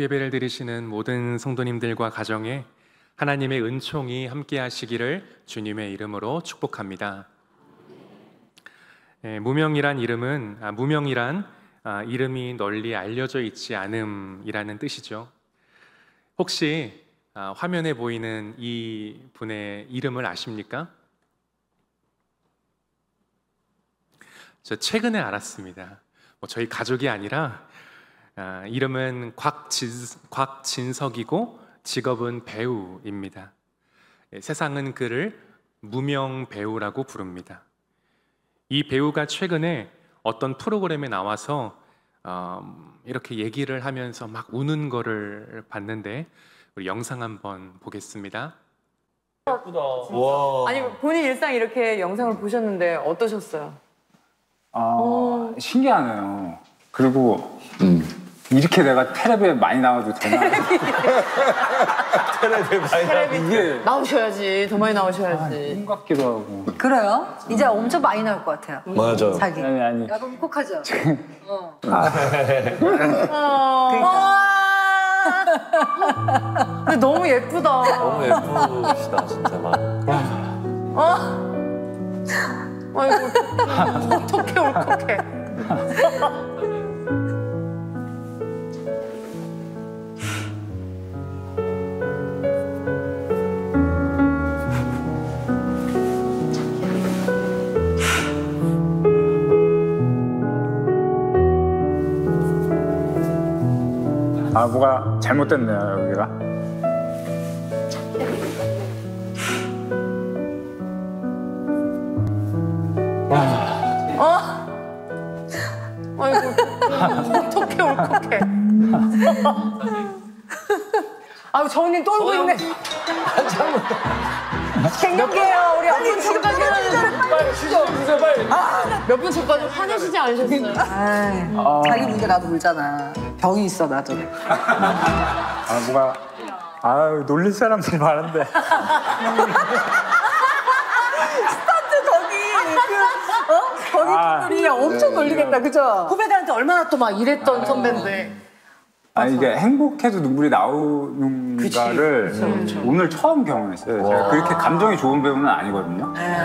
예배를 드리시는 모든 성도님들과 가정에 하나님의 은총이 함께 하시기를 주님의 이름으로 축복합니다. 예, 무명이란 이름은 아, 무명이란 아, 이름이 널리 알려져 있지 않음이라는 뜻이죠. 혹시 아, 화면에 보이는 이 분의 이름을 아십니까? 저 최근에 알았습니다. 뭐 저희 가족이 아니라 아, 이름은 곽진, 곽진석이고 직업은 배우입니다. 예, 세상은 그를 무명 배우라고 부릅니다. 이 배우가 최근에 어떤 프로그램에 나와서 어, 이렇게 얘기를 하면서 막 우는 거를 봤는데 우리 영상 한번 보겠습니다. 예쁘다. 와. 아니 본인 일상 이렇게 영상을 보셨는데 어떠셨어요? 아 오. 신기하네요. 그리고 음. 이렇게 내가 테레비에 많이 나와도 되나? 테레비에 많이 나와도 이게 나오셔야지. 더 많이 나오셔야지. 꿈 아, 같기도 하고. 그래요? 이제 엄청 많이 나올 것 같아요. 맞아. 자기. 아니, 아니. 야동 꼭 하죠. 어. 아. 아. 그러니까. 근데 너무 예쁘다. 너무 예쁘시다, 진짜 막. 어? 아이고, 어떻게 울컥해. 뭐가 잘못됐네요 여기가 어? 아이고 어떻게 울컥해. 아유 저 언니 떨고 있네. 아, 잘못. 갱년기요 빨리 아, 아, 아. 몇분 전까지 화내시지 않으셨어요? 아, 자기 문제 나도 울잖아. 병이 있어 나도. 아 뭐가 아 놀릴 사람들이 많은데. 스타트 거기 그 어? 거기 분들이 엄청 놀리겠다 그죠? 후배들한테 얼마나 또 막 이랬던 선배인데. 아니 이게 행복해도 눈물이 나오는가를 오늘 처음 경험했어요. 제가 그렇게 감정이 좋은 배우는 아니거든요. 네.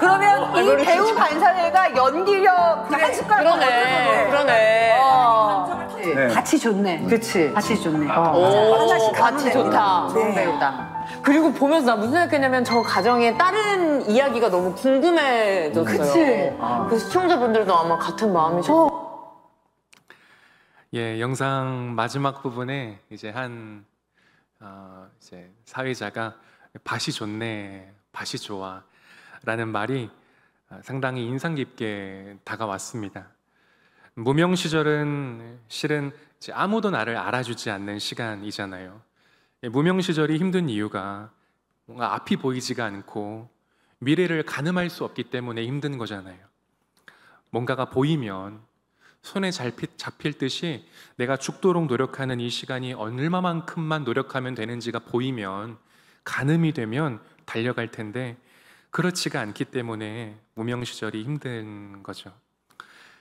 그러면 아, 이 배우 반사회가 연기력 한 숟가락 그러네. 그러네. 어. 네. 같이 네. 좋네. 그치. 같이 좋네. 아. 하나씩 같이 좋다. 좋은 네. 배우다. 그리고 보면서 나 무슨 생각했냐면 저 가정의 다른 이야기가 너무 궁금해졌어요. 그치. 그 시청자분들도 아마 같은 마음이죠. 어, 예, 영상 마지막 부분에 이제 한 어, 이제 사회자가 밭이 좋네, 밭이 좋아라는 말이 어, 상당히 인상 깊게 다가왔습니다. 무명 시절은 실은 아무도 나를 알아주지 않는 시간이잖아요. 예, 무명 시절이 힘든 이유가 뭔가 앞이 보이지가 않고 미래를 가늠할 수 없기 때문에 힘든 거잖아요. 뭔가가 보이면 손에 잡힐 듯이 내가 죽도록 노력하는 이 시간이 얼마만큼만 노력하면 되는지가 보이면 가늠이 되면 달려갈 텐데 그렇지가 않기 때문에 무명 시절이 힘든 거죠.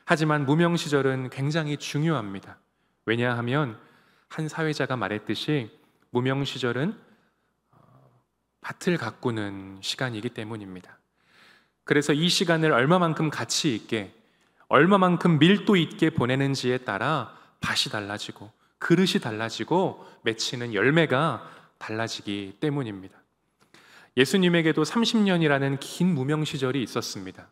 하지만 무명 시절은 굉장히 중요합니다. 왜냐하면 한 사회자가 말했듯이 무명 시절은 어, 밭을 가꾸는 시간이기 때문입니다. 그래서 이 시간을 얼마만큼 가치 있게 얼마만큼 밀도 있게 보내는지에 따라 밭이 달라지고 그릇이 달라지고 맺히는 열매가 달라지기 때문입니다. 예수님에게도 30년이라는 긴 무명 시절이 있었습니다.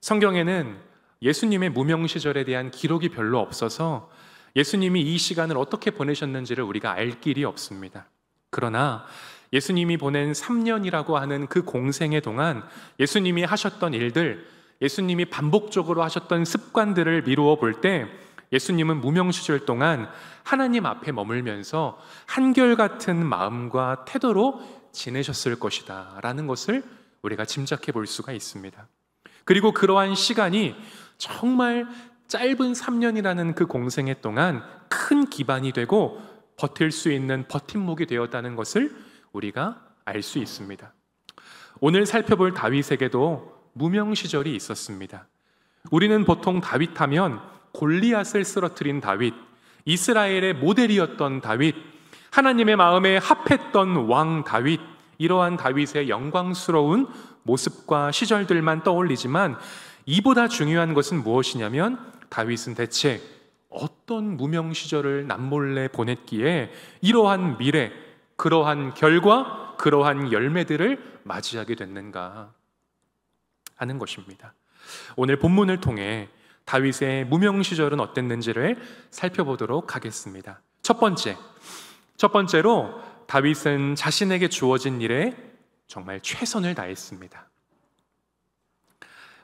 성경에는 예수님의 무명 시절에 대한 기록이 별로 없어서 예수님이 이 시간을 어떻게 보내셨는지를 우리가 알 길이 없습니다. 그러나 예수님이 보낸 3년이라고 하는 그 공생의 동안 예수님이 하셨던 일들, 예수님이 반복적으로 하셨던 습관들을 미루어 볼 때 예수님은 무명 시절 동안 하나님 앞에 머물면서 한결같은 마음과 태도로 지내셨을 것이다 라는 것을 우리가 짐작해 볼 수가 있습니다. 그리고 그러한 시간이 정말 짧은 3년이라는 그 공생의 동안 큰 기반이 되고 버틸 수 있는 버팀목이 되었다는 것을 우리가 알 수 있습니다. 오늘 살펴볼 다윗에게도 무명 시절이 있었습니다. 우리는 보통 다윗하면 골리앗을 쓰러뜨린 다윗, 이스라엘의 모델이었던 다윗, 하나님의 마음에 합했던 왕 다윗, 이러한 다윗의 영광스러운 모습과 시절들만 떠올리지만 이보다 중요한 것은 무엇이냐면 다윗은 대체 어떤 무명 시절을 남몰래 보냈기에 이러한 미래, 그러한 결과, 그러한 열매들을 맞이하게 됐는가? 하는 것입니다. 오늘 본문을 통해 다윗의 무명 시절은 어땠는지를 살펴보도록 하겠습니다. 첫 번째, 첫 번째로 다윗은 자신에게 주어진 일에 정말 최선을 다했습니다.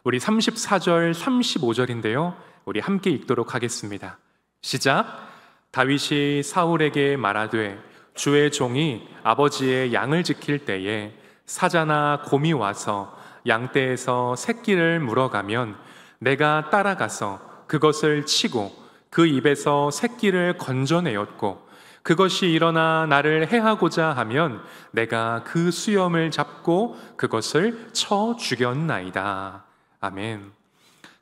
우리 34절, 35절인데요. 우리 함께 읽도록 하겠습니다. 시작. 다윗이 사울에게 말하되 주의 종이 아버지의 양을 지킬 때에 사자나 곰이 와서 양떼에서 새끼를 물어가면 내가 따라가서 그것을 치고 그 입에서 새끼를 건져내었고 그것이 일어나 나를 해하고자 하면 내가 그 수염을 잡고 그것을 쳐 죽였나이다. 아멘.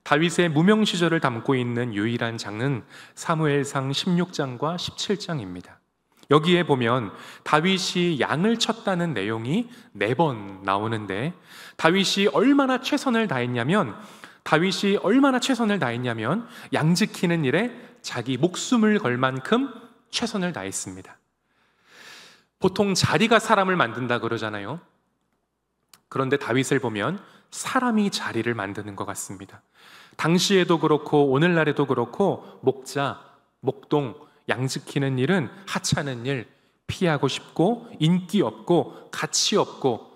다윗의 무명 시절을 담고 있는 유일한 장은 사무엘상 16장과 17장입니다. 여기에 보면 다윗이 양을 쳤다는 내용이 네 번 나오는데 다윗이 얼마나 최선을 다했냐면 다윗이 얼마나 최선을 다했냐면 양 지키는 일에 자기 목숨을 걸 만큼 최선을 다했습니다. 보통 자리가 사람을 만든다 그러잖아요. 그런데 다윗을 보면 사람이 자리를 만드는 것 같습니다. 당시에도 그렇고 오늘날에도 그렇고 목자, 목동 양지키는 일은 하찮은 일, 피하고 싶고 인기 없고 가치 없고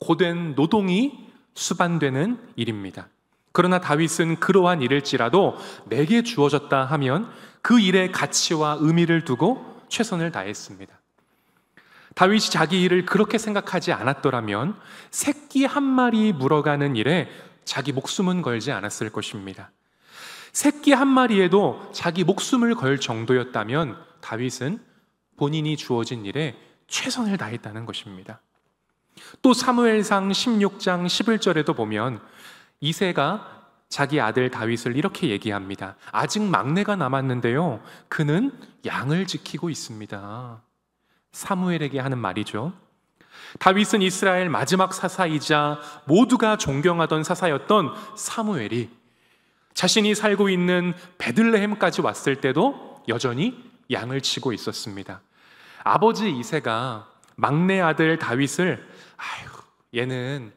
고된 노동이 수반되는 일입니다. 그러나 다윗은 그러한 일일지라도 내게 주어졌다 하면 그 일의 가치와 의미를 두고 최선을 다했습니다. 다윗이 자기 일을 그렇게 생각하지 않았더라면 새끼 한 마리 물어가는 일에 자기 목숨은 걸지 않았을 것입니다. 새끼 한 마리에도 자기 목숨을 걸 정도였다면 다윗은 본인이 주어진 일에 최선을 다했다는 것입니다. 또 사무엘상 16장 11절에도 보면 이세가 자기 아들 다윗을 이렇게 얘기합니다. 아직 막내가 남았는데요. 그는 양을 지키고 있습니다. 사무엘에게 하는 말이죠. 다윗은 이스라엘 마지막 사사이자 모두가 존경하던 사사였던 사무엘이 자신이 살고 있는 베들레헴까지 왔을 때도 여전히 양을 치고 있었습니다. 아버지 이세가 막내 아들 다윗을 아휴 얘는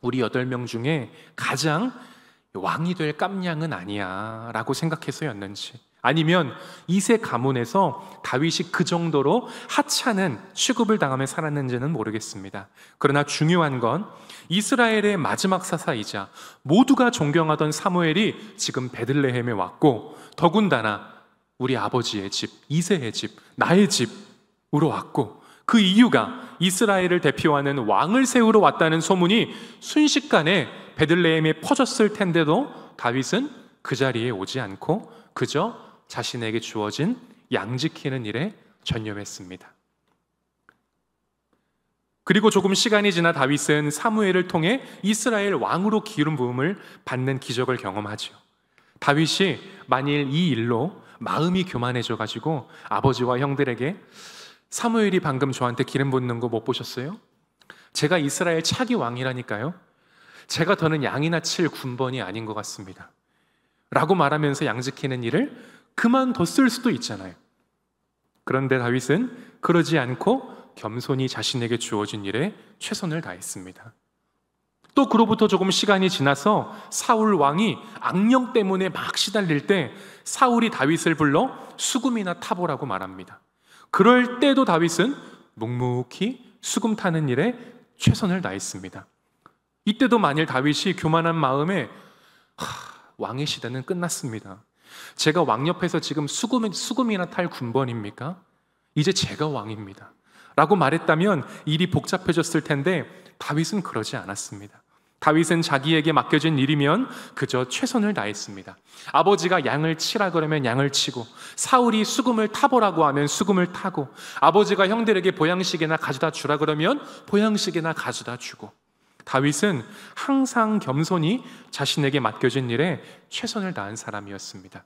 우리 여덟 명 중에 가장 왕이 될 깜냥은 아니야라고 생각해서였는지 아니면 이세 가문에서 다윗이 그 정도로 하찮은 취급을 당하며 살았는지는 모르겠습니다. 그러나 중요한 건 이스라엘의 마지막 사사이자 모두가 존경하던 사무엘이 지금 베들레헴에 왔고 더군다나 우리 아버지의 집, 이세의 집, 나의 집으로 왔고 그 이유가 이스라엘을 대표하는 왕을 세우러 왔다는 소문이 순식간에 베들레헴에 퍼졌을 텐데도 다윗은 그 자리에 오지 않고 그저 자신에게 주어진 양 지키는 일에 전념했습니다. 그리고 조금 시간이 지나 다윗은 사무엘을 통해 이스라엘 왕으로 기름 부음을 받는 기적을 경험하지요. 다윗이 만일 이 일로 마음이 교만해져 가지고 아버지와 형들에게 사무엘이 방금 저한테 기름 붓는 거 못 보셨어요? 제가 이스라엘 차기 왕이라니까요. 제가 더는 양이나 칠 군번이 아닌 것 같습니다. 라고 말하면서 양 지키는 일을 그만뒀을 수도 있잖아요. 그런데 다윗은 그러지 않고 겸손히 자신에게 주어진 일에 최선을 다했습니다. 또 그로부터 조금 시간이 지나서 사울 왕이 악령 때문에 막 시달릴 때 사울이 다윗을 불러 수금이나 타보라고 말합니다. 그럴 때도 다윗은 묵묵히 수금 타는 일에 최선을 다했습니다. 이때도 만일 다윗이 교만한 마음에 하, 왕의 시대는 끝났습니다. 제가 왕 옆에서 지금 수금, 수금이나 탈 군번입니까? 이제 제가 왕입니다. 라고 말했다면 일이 복잡해졌을 텐데 다윗은 그러지 않았습니다. 다윗은 자기에게 맡겨진 일이면 그저 최선을 다했습니다. 아버지가 양을 치라 그러면 양을 치고 사울이 수금을 타보라고 하면 수금을 타고 아버지가 형들에게 보양식이나 가져다 주라 그러면 보양식이나 가져다 주고 다윗은 항상 겸손히 자신에게 맡겨진 일에 최선을 다한 사람이었습니다.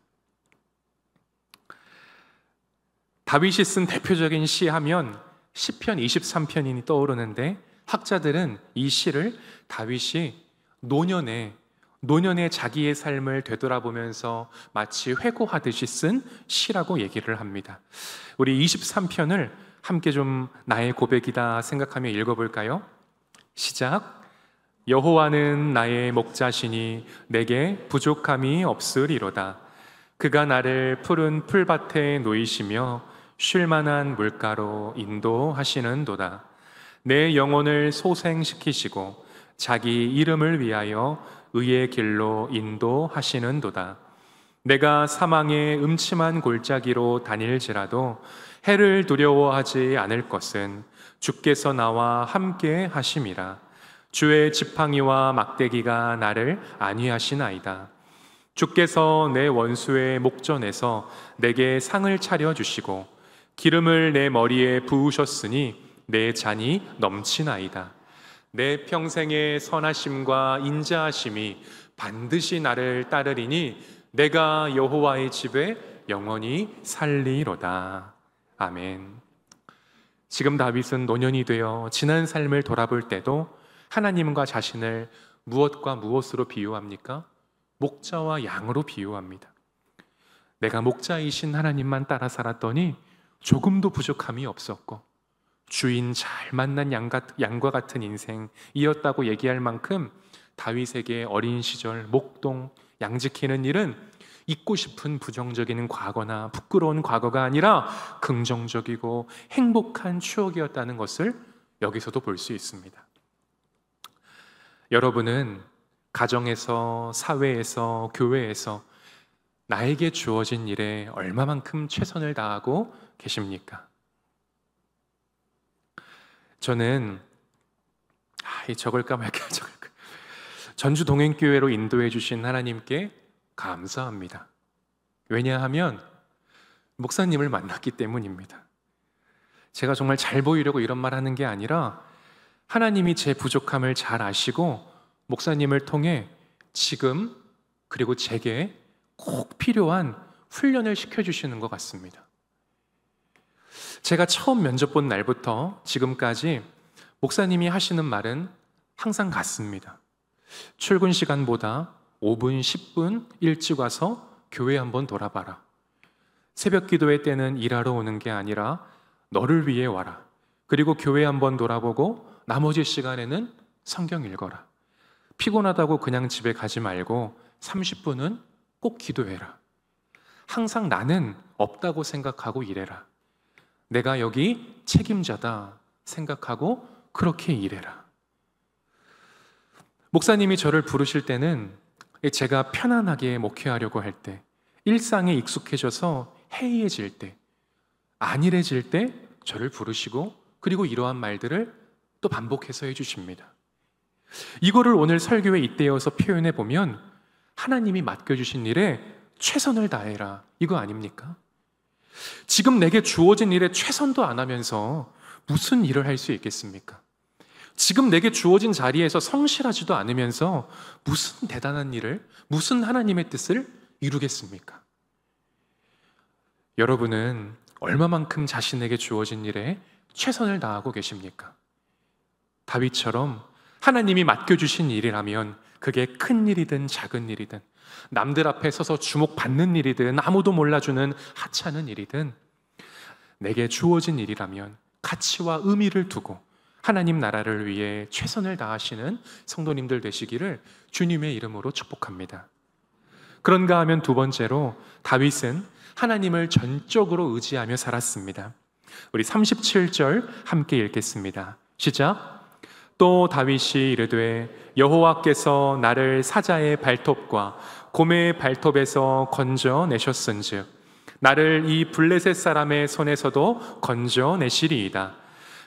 다윗이 쓴 대표적인 시 하면 시편 23편이 떠오르는데 학자들은 이 시를 다윗이 노년에 노년에 자기의 삶을 되돌아보면서 마치 회고하듯이 쓴 시라고 얘기를 합니다. 우리 23편을 함께 좀 나의 고백이다 생각하며 읽어볼까요? 시작. 여호와는 나의 목자시니 내게 부족함이 없으리로다. 그가 나를 푸른 풀밭에 놓이시며 쉴만한 물가로 인도하시는도다. 내 영혼을 소생시키시고 자기 이름을 위하여 의의 길로 인도하시는도다. 내가 사망의 음침한 골짜기로 다닐지라도 해를 두려워하지 않을 것은 주께서 나와 함께 하심이라. 주의 지팡이와 막대기가 나를 안위하시나이다. 주께서 내 원수의 목전에서 내게 상을 차려 주시고 기름을 내 머리에 부으셨으니 내 잔이 넘치나이다. 내 평생의 선하심과 인자하심이 반드시 나를 따르리니 내가 여호와의 집에 영원히 살리로다. 아멘. 지금 다윗은 노년이 되어 지난 삶을 돌아볼 때도 하나님과 자신을 무엇과 무엇으로 비유합니까? 목자와 양으로 비유합니다. 내가 목자이신 하나님만 따라 살았더니 조금도 부족함이 없었고 주인 잘 만난 양과 같은 인생이었다고 얘기할 만큼 다윗에게 어린 시절 목동 양 지키는 일은 잊고 싶은 부정적인 과거나 부끄러운 과거가 아니라 긍정적이고 행복한 추억이었다는 것을 여기서도 볼 수 있습니다. 여러분은 가정에서, 사회에서, 교회에서 나에게 주어진 일에 얼마만큼 최선을 다하고 계십니까? 저는 아, 저걸까 말까 저걸까 전주 동행교회로 인도해 주신 하나님께 감사합니다. 왜냐하면 목사님을 만났기 때문입니다. 제가 정말 잘 보이려고 이런 말 하는 게 아니라 하나님이 제 부족함을 잘 아시고 목사님을 통해 지금 그리고 제게 꼭 필요한 훈련을 시켜주시는 것 같습니다. 제가 처음 면접 본 날부터 지금까지 목사님이 하시는 말은 항상 같습니다. 출근 시간보다 5분, 10분 일찍 와서 교회 한번 돌아봐라. 새벽 기도회 때는 일하러 오는 게 아니라 너를 위해 와라. 그리고 교회 한번 돌아보고 나머지 시간에는 성경 읽어라. 피곤하다고 그냥 집에 가지 말고 30분은 꼭 기도해라. 항상 나는 없다고 생각하고 일해라. 내가 여기 책임자다 생각하고 그렇게 일해라. 목사님이 저를 부르실 때는 제가 편안하게 목회하려고 할 때, 일상에 익숙해져서 해이해질 때, 안일해질 때 저를 부르시고 그리고 이러한 말들을 또 반복해서 해주십니다. 이거를 오늘 설교에 이때여서 표현해 보면 하나님이 맡겨주신 일에 최선을 다해라. 이거 아닙니까? 지금 내게 주어진 일에 최선도 안 하면서 무슨 일을 할 수 있겠습니까? 지금 내게 주어진 자리에서 성실하지도 않으면서 무슨 대단한 일을, 무슨 하나님의 뜻을 이루겠습니까? 여러분은 얼마만큼 자신에게 주어진 일에 최선을 다하고 계십니까? 다윗처럼 하나님이 맡겨주신 일이라면 그게 큰 일이든 작은 일이든 남들 앞에 서서 주목받는 일이든 아무도 몰라주는 하찮은 일이든 내게 주어진 일이라면 가치와 의미를 두고 하나님 나라를 위해 최선을 다하시는 성도님들 되시기를 주님의 이름으로 축복합니다. 그런가 하면 두 번째로 다윗은 하나님을 전적으로 의지하며 살았습니다. 우리 37절 함께 읽겠습니다. 시작. 또 다윗이 이르되 여호와께서 나를 사자의 발톱과 곰의 발톱에서 건져내셨은즉 나를 이 블레셋 사람의 손에서도 건져내시리이다.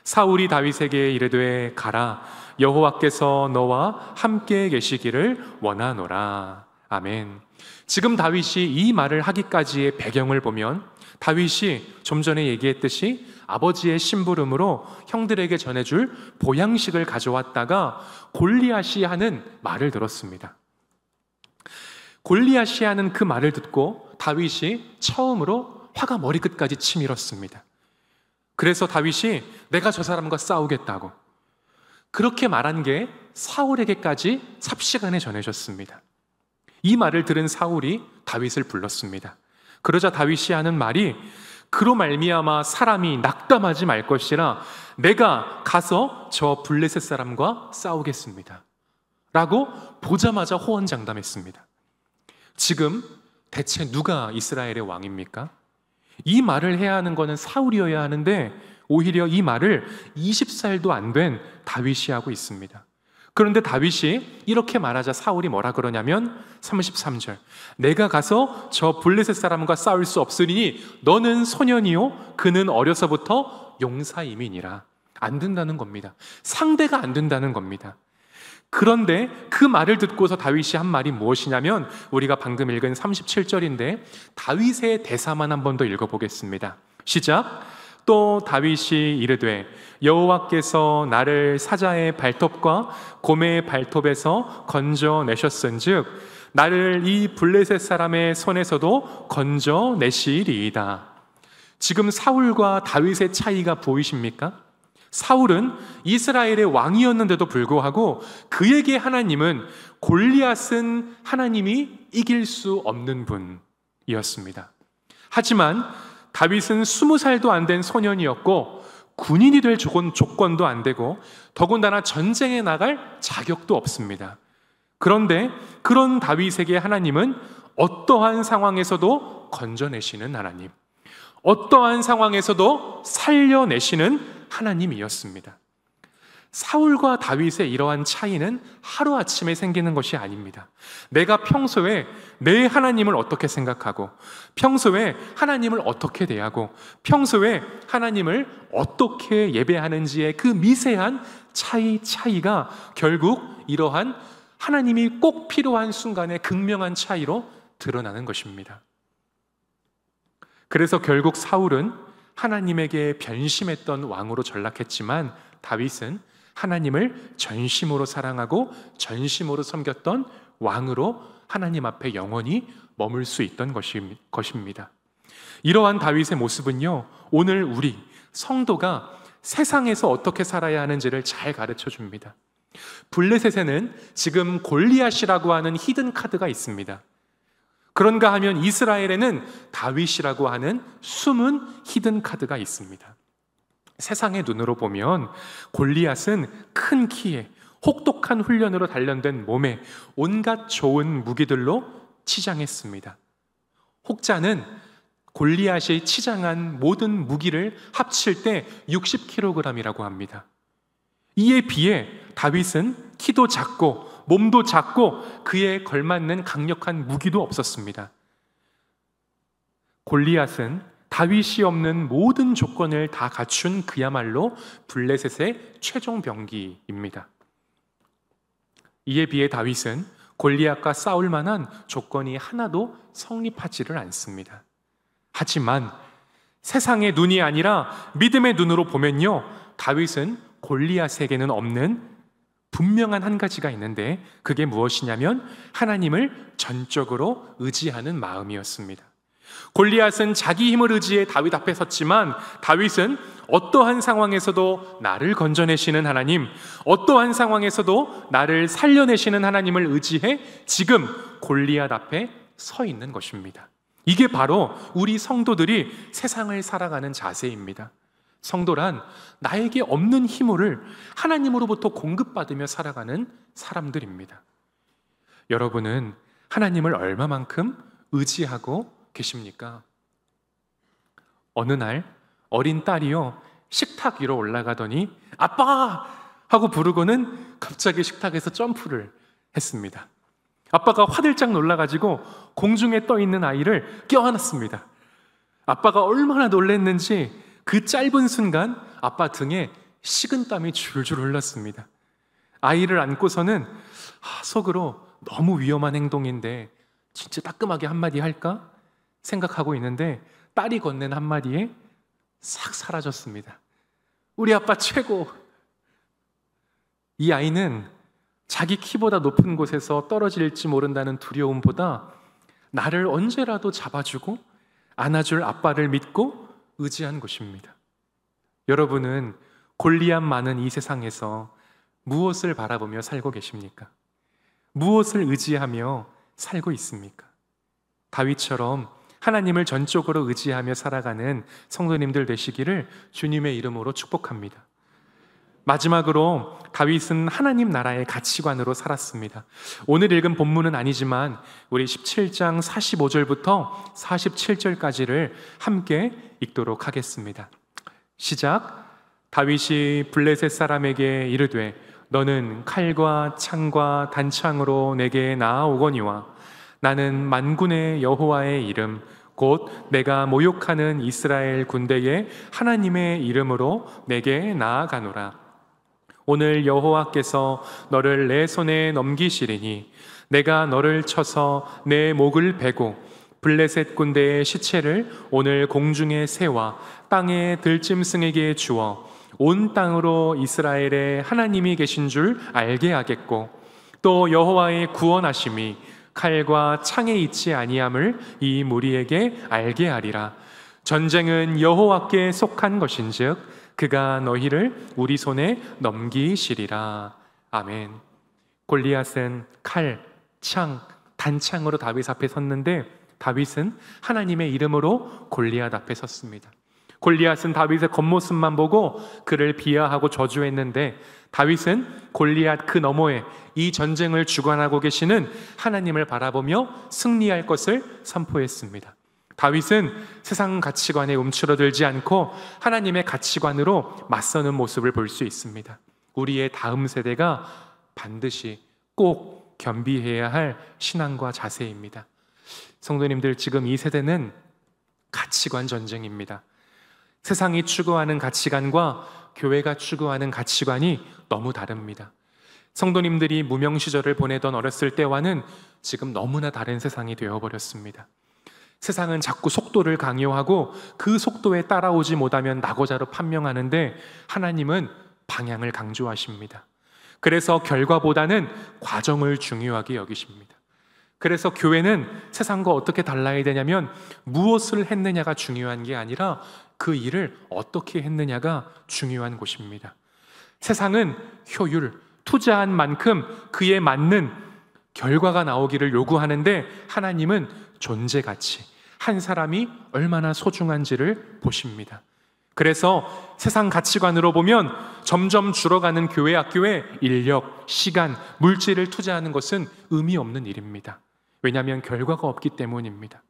사울이 다윗에게 이르되 가라 여호와께서 너와 함께 계시기를 원하노라. 아멘. 지금 다윗이 이 말을 하기까지의 배경을 보면 다윗이 좀 전에 얘기했듯이 아버지의 심부름으로 형들에게 전해줄 보양식을 가져왔다가 골리앗이 하는 말을 들었습니다. 골리앗이 하는 그 말을 듣고 다윗이 처음으로 화가 머리끝까지 치밀었습니다. 그래서 다윗이 내가 저 사람과 싸우겠다고 그렇게 말한 게 사울에게까지 삽시간에 전해졌습니다. 이 말을 들은 사울이 다윗을 불렀습니다. 그러자 다윗이 하는 말이 그로 말미암아 사람이 낙담하지 말 것이라 내가 가서 저 블레셋 사람과 싸우겠습니다. 라고 보자마자 호언장담했습니다. 지금 대체 누가 이스라엘의 왕입니까? 이 말을 해야 하는 것은 사울이어야 하는데 오히려 이 말을 20살도 안 된 다윗이 하고 있습니다. 그런데 다윗이 이렇게 말하자 사울이 뭐라 그러냐면 33절 내가 가서 저 블레셋 사람과 싸울 수 없으니 너는 소년이요 그는 어려서부터 용사임이니라 안 된다는 겁니다 상대가 안 된다는 겁니다 그런데 그 말을 듣고서 다윗이 한 말이 무엇이냐면 우리가 방금 읽은 37절인데 다윗의 대사만 한 번 더 읽어보겠습니다 시작 또 다윗이 이르되 여호와께서 나를 사자의 발톱과 곰의 발톱에서 건져내셨은즉 나를 이 블레셋 사람의 손에서도 건져내시리이다. 지금 사울과 다윗의 차이가 보이십니까? 사울은 이스라엘의 왕이었는데도 불구하고 그에게 하나님은 골리앗은 하나님이 이길 수 없는 분이었습니다. 하지만 다윗은 스무 살도 안 된 소년이었고 군인이 될 조건, 도안 되고 더군다나 전쟁에 나갈 자격도 없습니다. 그런데 그런 다윗에게 하나님은 어떠한 상황에서도 건져내시는 하나님, 어떠한 상황에서도 살려내시는 하나님이었습니다. 사울과 다윗의 이러한 차이는 하루아침에 생기는 것이 아닙니다. 내가 평소에 내 하나님을 어떻게 생각하고, 평소에 하나님을 어떻게 대하고, 평소에 하나님을 어떻게 예배하는지의 그 미세한 차이 차이가 결국 이러한 하나님이 꼭 필요한 순간의 극명한 차이로 드러나는 것입니다. 그래서 결국 사울은 하나님에게 변심했던 왕으로 전락했지만 다윗은 하나님을 전심으로 사랑하고 전심으로 섬겼던 왕으로 하나님 앞에 영원히 머물 수 있던 것입니다. 이러한 다윗의 모습은요, 오늘 우리 성도가 세상에서 어떻게 살아야 하는지를 잘 가르쳐 줍니다. 블레셋에는 지금 골리앗이라고 하는 히든 카드가 있습니다. 그런가 하면 이스라엘에는 다윗이라고 하는 숨은 히든 카드가 있습니다. 세상의 눈으로 보면 골리앗은 큰 키에 혹독한 훈련으로 단련된 몸에 온갖 좋은 무기들로 치장했습니다. 혹자는 골리앗이 치장한 모든 무기를 합칠 때 60kg이라고 합니다. 이에 비해 다윗은 키도 작고 몸도 작고 그에 걸맞는 강력한 무기도 없었습니다. 골리앗은 다윗이 없는 모든 조건을 다 갖춘 그야말로 블레셋의 최종 병기입니다. 이에 비해 다윗은 골리앗과 싸울 만한 조건이 하나도 성립하지를 않습니다. 하지만 세상의 눈이 아니라 믿음의 눈으로 보면요. 다윗은 골리앗에게는 없는 분명한 한 가지가 있는데 그게 무엇이냐면 하나님을 전적으로 의지하는 마음이었습니다. 골리앗은 자기 힘을 의지해 다윗 앞에 섰지만 다윗은 어떠한 상황에서도 나를 건져내시는 하나님, 어떠한 상황에서도 나를 살려내시는 하나님을 의지해 지금 골리앗 앞에 서 있는 것입니다. 이게 바로 우리 성도들이 세상을 살아가는 자세입니다. 성도란 나에게 없는 힘을 하나님으로부터 공급받으며 살아가는 사람들입니다. 여러분은 하나님을 얼마만큼 의지하고 계십니까? 어느 날 어린 딸이요 식탁 위로 올라가더니 아빠 하고 부르고는 갑자기 식탁에서 점프를 했습니다. 아빠가 화들짝 놀라가지고 공중에 떠 있는 아이를 껴안았습니다. 아빠가 얼마나 놀랐는지 그 짧은 순간 아빠 등에 식은 땀이 줄줄 흘렀습니다. 아이를 안고서는 아, 속으로 너무 위험한 행동인데 진짜 따끔하게 한마디 할까? 생각하고 있는데 딸이 건넨 한마디에 싹 사라졌습니다. 우리 아빠 최고! 이 아이는 자기 키보다 높은 곳에서 떨어질지 모른다는 두려움보다 나를 언제라도 잡아주고 안아줄 아빠를 믿고 의지한 것입니다. 여러분은 골리앗 많은 이 세상에서 무엇을 바라보며 살고 계십니까? 무엇을 의지하며 살고 있습니까? 다윗처럼 하나님을 전적으로 의지하며 살아가는 성도님들 되시기를 주님의 이름으로 축복합니다. 마지막으로 다윗은 하나님 나라의 가치관으로 살았습니다. 오늘 읽은 본문은 아니지만 우리 17장 45절부터 47절까지를 함께 읽도록 하겠습니다. 시작. 다윗이 블레셋 사람에게 이르되 너는 칼과 창과 단창으로 내게 나아오거니와 나는 만군의 여호와의 이름 곧 내가 모욕하는 이스라엘 군대의 하나님의 이름으로 내게 나아가노라. 오늘 여호와께서 너를 내 손에 넘기시리니 내가 너를 쳐서 내 목을 베고 블레셋 군대의 시체를 오늘 공중에 세와 땅의 들짐승에게 주어 온 땅으로 이스라엘의 하나님이 계신 줄 알게 하겠고 또 여호와의 구원하심이 칼과 창에 있지 아니함을 이 무리에게 알게 하리라. 전쟁은 여호와께 속한 것인즉 그가 너희를 우리 손에 넘기시리라. 아멘. 골리앗은 칼, 창, 단창으로 다윗 앞에 섰는데 다윗은 하나님의 이름으로 골리앗 앞에 섰습니다. 골리앗은 다윗의 겉모습만 보고 그를 비하하고 저주했는데 다윗은 골리앗 그 너머에 이 전쟁을 주관하고 계시는 하나님을 바라보며 승리할 것을 선포했습니다. 다윗은 세상 가치관에 움츠러들지 않고 하나님의 가치관으로 맞서는 모습을 볼 수 있습니다. 우리의 다음 세대가 반드시 꼭 겸비해야 할 신앙과 자세입니다. 성도님들, 지금 이 세대는 가치관 전쟁입니다. 세상이 추구하는 가치관과 교회가 추구하는 가치관이 너무 다릅니다. 성도님들이 무명 시절을 보내던 어렸을 때와는 지금 너무나 다른 세상이 되어버렸습니다. 세상은 자꾸 속도를 강요하고 그 속도에 따라오지 못하면 낙오자로 판명하는데 하나님은 방향을 강조하십니다. 그래서 결과보다는 과정을 중요하게 여기십니다. 그래서 교회는 세상과 어떻게 달라야 되냐면 무엇을 했느냐가 중요한 게 아니라 그 일을 어떻게 했느냐가 중요한 곳입니다 세상은 효율, 투자한 만큼 그에 맞는 결과가 나오기를 요구하는데 하나님은 존재 가치, 한 사람이 얼마나 소중한지를 보십니다. 그래서 세상 가치관으로 보면 점점 줄어가는 교회 학교에 인력, 시간, 물질을 투자하는 것은 의미 없는 일입니다. 왜냐하면 결과가 없기 때문입니다.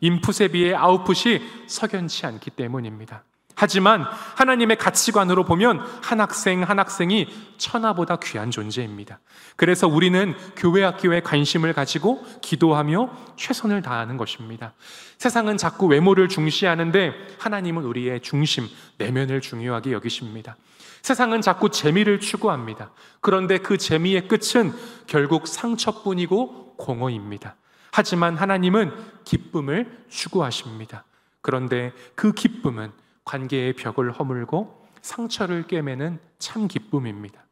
인풋에 비해 아웃풋이 석연치 않기 때문입니다. 하지만 하나님의 가치관으로 보면 한 학생 한 학생이 천하보다 귀한 존재입니다. 그래서 우리는 교회 학교에 관심을 가지고 기도하며 최선을 다하는 것입니다. 세상은 자꾸 외모를 중시하는데 하나님은 우리의 중심, 내면을 중요하게 여기십니다. 세상은 자꾸 재미를 추구합니다. 그런데 그 재미의 끝은 결국 상처뿐이고 공허입니다. 하지만 하나님은 기쁨을 추구하십니다. 그런데 그 기쁨은 관계의 벽을 허물고 상처를 꿰매는 참 기쁨입니다.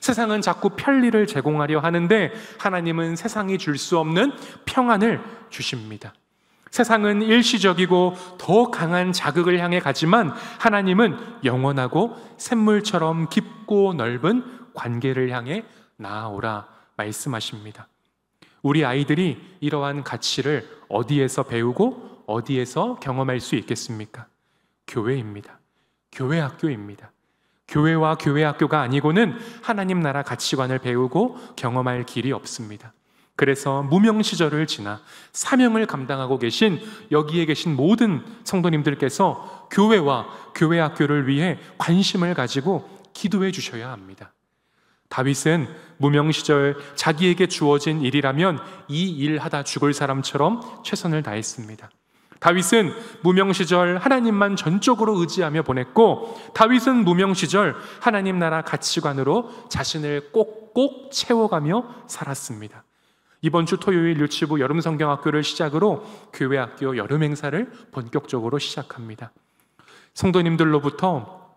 세상은 자꾸 편리를 제공하려 하는데 하나님은 세상이 줄 수 없는 평안을 주십니다. 세상은 일시적이고 더 강한 자극을 향해 가지만 하나님은 영원하고 샘물처럼 깊고 넓은 관계를 향해 나아오라 말씀하십니다. 우리 아이들이 이러한 가치를 어디에서 배우고 어디에서 경험할 수 있겠습니까? 교회입니다. 교회 학교입니다. 교회와 교회 학교가 아니고는 하나님 나라 가치관을 배우고 경험할 길이 없습니다. 그래서 무명 시절을 지나 사명을 감당하고 계신 여기에 계신 모든 성도님들께서 교회와 교회 학교를 위해 관심을 가지고 기도해 주셔야 합니다. 다윗은 무명 시절 자기에게 주어진 일이라면 이 일 하다 죽을 사람처럼 최선을 다했습니다. 다윗은 무명 시절 하나님만 전적으로 의지하며 보냈고 다윗은 무명 시절 하나님 나라 가치관으로 자신을 꼭꼭 채워가며 살았습니다. 이번 주 토요일 유치부 여름 성경학교를 시작으로 교회 학교 여름 행사를 본격적으로 시작합니다. 성도님들로부터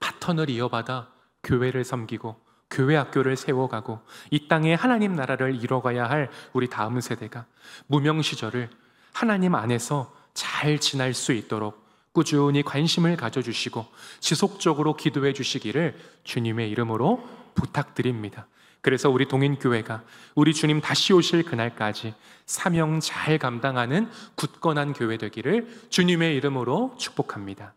파턴을 이어받아 교회를 섬기고 교회 학교를 세워가고 이 땅에 하나님 나라를 이뤄가야 할 우리 다음 세대가 무명 시절을 하나님 안에서 잘 지날 수 있도록 꾸준히 관심을 가져주시고 지속적으로 기도해 주시기를 주님의 이름으로 부탁드립니다. 그래서 우리 동인교회가 우리 주님 다시 오실 그날까지 사명 잘 감당하는 굳건한 교회 되기를 주님의 이름으로 축복합니다.